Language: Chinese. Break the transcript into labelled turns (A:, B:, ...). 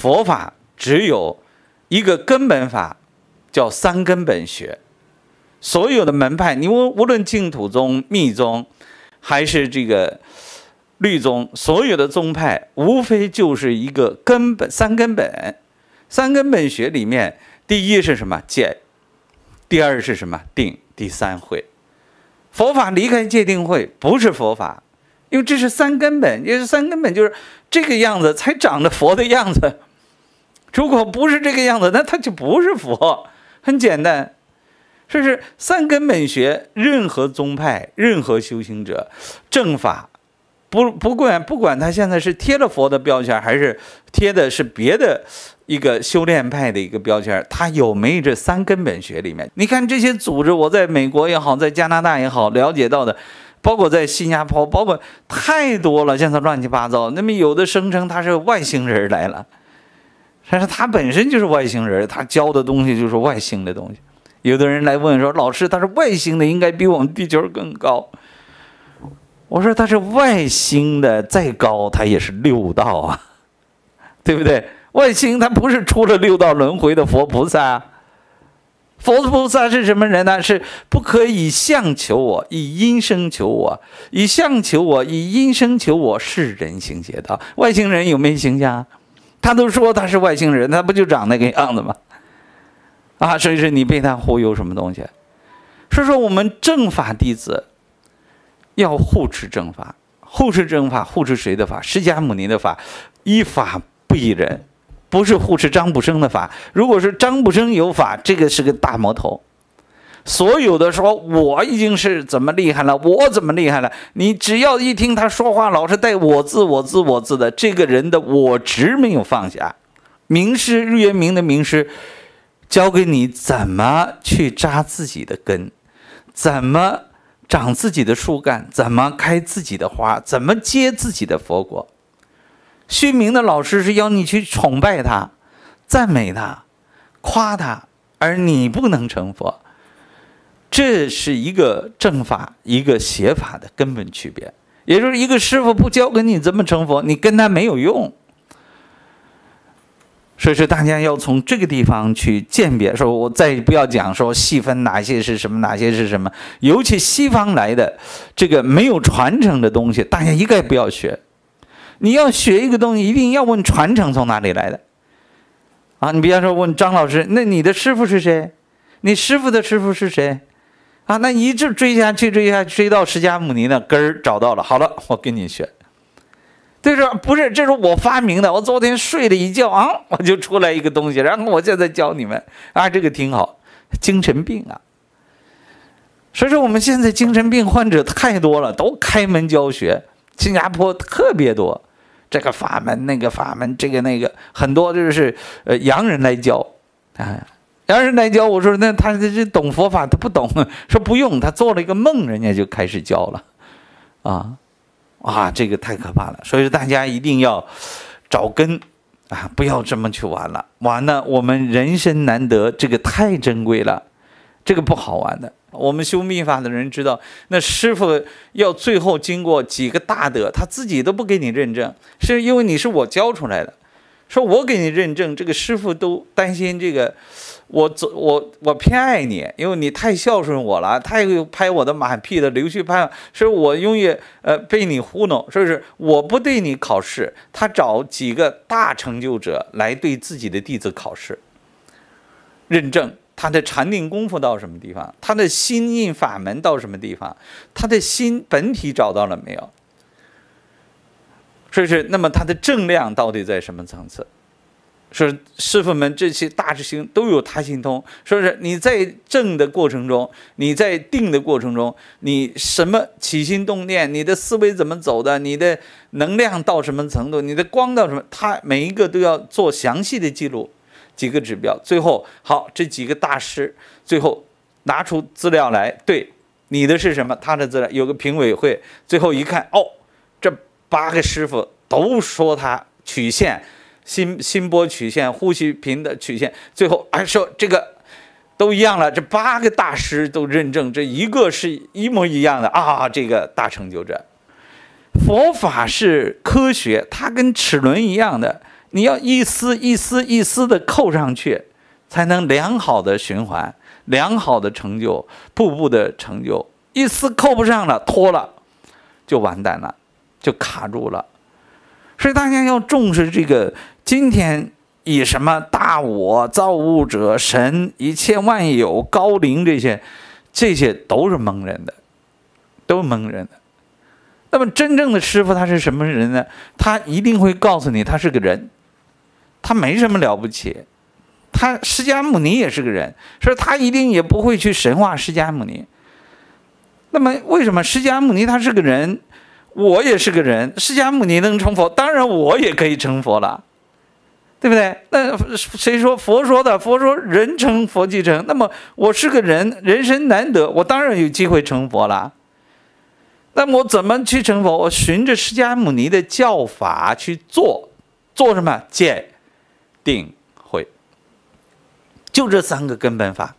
A: 佛法只有一个根本法，叫三根本学。所有的门派，你无无论净土宗、密宗，还是这个律宗，所有的宗派，无非就是一个根本三根本。三根本学里面，第一是什么戒？第二是什么定？第三慧？佛法离开戒定慧，不是佛法，因为这是三根本。也是三根本就是这个样子，才长得佛的样子。如果不是这个样子，那他就不是佛。很简单，这是三根本学。任何宗派、任何修行者，正法，不不管不管他现在是贴了佛的标签，还是贴的是别的一个修炼派的一个标签，他有没有这三根本学里面？你看这些组织，我在美国也好，在加拿大也好了解到的，包括在新加坡，包括太多了，现在乱七八糟。那么有的声称他是外星人来了。但是他本身就是外星人，他教的东西就是外星的东西。有的人来问说：“老师，他是外星的，应该比我们地球更高。”我说：“他是外星的，再高他也是六道啊，对不对？外星他不是出了六道轮回的佛菩萨啊。佛菩萨是什么人呢？是不可以相求我，以音声求我，以相求我，以音声求我，是人行邪道。外星人有没有形象？”他都说他是外星人，他不就长那个样子吗？啊，所以说你被他忽悠什么东西？所以说我们正法弟子要护持正法，护持正法，护持谁的法？释迦牟尼的法，依法不依人，不是护持张不生的法。如果说张不生有法，这个是个大魔头。所有的说，我已经是怎么厉害了？我怎么厉害了？你只要一听他说话，老是带我字、我字、我字的，这个人的我执没有放下。名师日元明的名师，教给你怎么去扎自己的根，怎么长自己的树干，怎么开自己的花，怎么结自己的佛果。虚名的老师是要你去崇拜他、赞美他、夸他，而你不能成佛。这是一个正法，一个邪法的根本区别，也就是一个师傅不教给你怎么成佛，你跟他没有用。所以说，大家要从这个地方去鉴别。说我再不要讲说细分哪些是什么，哪些是什么。尤其西方来的这个没有传承的东西，大家一概不要学。你要学一个东西，一定要问传承从哪里来的。啊，你比方说问张老师，那你的师傅是谁？你师傅的师傅是谁？啊，那一直追下去，追下去，追到释迦牟尼的根儿找到了。好了，我跟你学。这是不是这是我发明的？我昨天睡了一觉啊，我就出来一个东西。然后我现在教你们啊，这个挺好。精神病啊，所以说我们现在精神病患者太多了，都开门教学。新加坡特别多，这个法门那个法门，这个那个很多就是呃洋人来教啊。别人来教我说：“那他这这懂佛法，他不懂，说不用。他做了一个梦，人家就开始教了，啊，啊，这个太可怕了。所以说，大家一定要找根啊，不要这么去玩了。玩呢，我们人生难得，这个太珍贵了，这个不好玩的。我们修密法的人知道，那师傅要最后经过几个大德，他自己都不给你认证，是因为你是我教出来的，说我给你认证，这个师傅都担心这个。”我走，我我偏爱你，因为你太孝顺我了，太拍我的马屁的溜须拍，是我永远呃被你糊弄。不是我不对你考试，他找几个大成就者来对自己的弟子考试，认证他的禅定功夫到什么地方，他的心印法门到什么地方，他的心本体找到了没有？所以是？那么他的正量到底在什么层次？是师傅们这些大师兄都有他心通，说是你在正的过程中，你在定的过程中，你什么起心动念，你的思维怎么走的，你的能量到什么程度，你的光到什么，他每一个都要做详细的记录，几个指标。最后好，这几个大师最后拿出资料来，对你的是什么？他的资料有个评委会，最后一看，哦，这八个师傅都说他曲线。心心波曲线、呼吸频的曲线，最后啊，说这个都一样了。这八个大师都认证，这一个是一模一样的啊！这个大成就者，佛法是科学，它跟齿轮一样的，你要一丝一丝一丝的扣上去，才能良好的循环、良好的成就、步步的成就。一丝扣不上了，脱了就完蛋了，就卡住了。所以大家要重视这个。今天以什么大我、造物者、神、一切万有、高灵这些，这些都是蒙人的，都蒙人的。那么真正的师傅他是什么人呢？他一定会告诉你，他是个人，他没什么了不起。他释迦牟尼也是个人，所以他一定也不会去神化释迦牟尼。那么为什么释迦牟尼他是个人？我也是个人，释迦牟尼能成佛，当然我也可以成佛了，对不对？那谁说佛说的？佛说人成佛即成。那么我是个人，人生难得，我当然有机会成佛了。那么我怎么去成佛？我循着释迦牟尼的教法去做，做什么？戒、定、慧，就这三个根本法。